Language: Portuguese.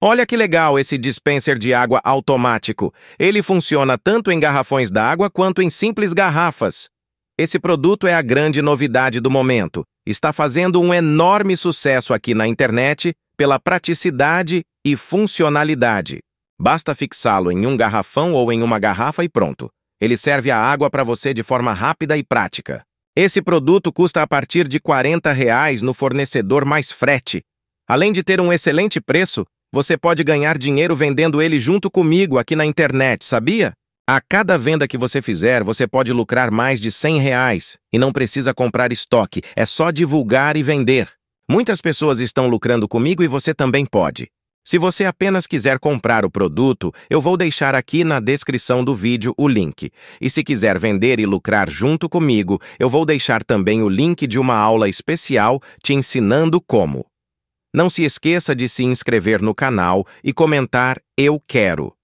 Olha que legal esse dispenser de água automático. Ele funciona tanto em garrafões d'água quanto em simples garrafas. Esse produto é a grande novidade do momento. Está fazendo um enorme sucesso aqui na internet pela praticidade e funcionalidade. Basta fixá-lo em um garrafão ou em uma garrafa e pronto. Ele serve a água para você de forma rápida e prática. Esse produto custa a partir de R$ 40 no fornecedor mais frete. Além de ter um excelente preço, você pode ganhar dinheiro vendendo ele junto comigo aqui na internet, sabia? A cada venda que você fizer, você pode lucrar mais de 100 reais e não precisa comprar estoque, é só divulgar e vender. Muitas pessoas estão lucrando comigo e você também pode. Se você apenas quiser comprar o produto, eu vou deixar aqui na descrição do vídeo o link. E se quiser vender e lucrar junto comigo, eu vou deixar também o link de uma aula especial te ensinando como. Não se esqueça de se inscrever no canal e comentar Eu Quero.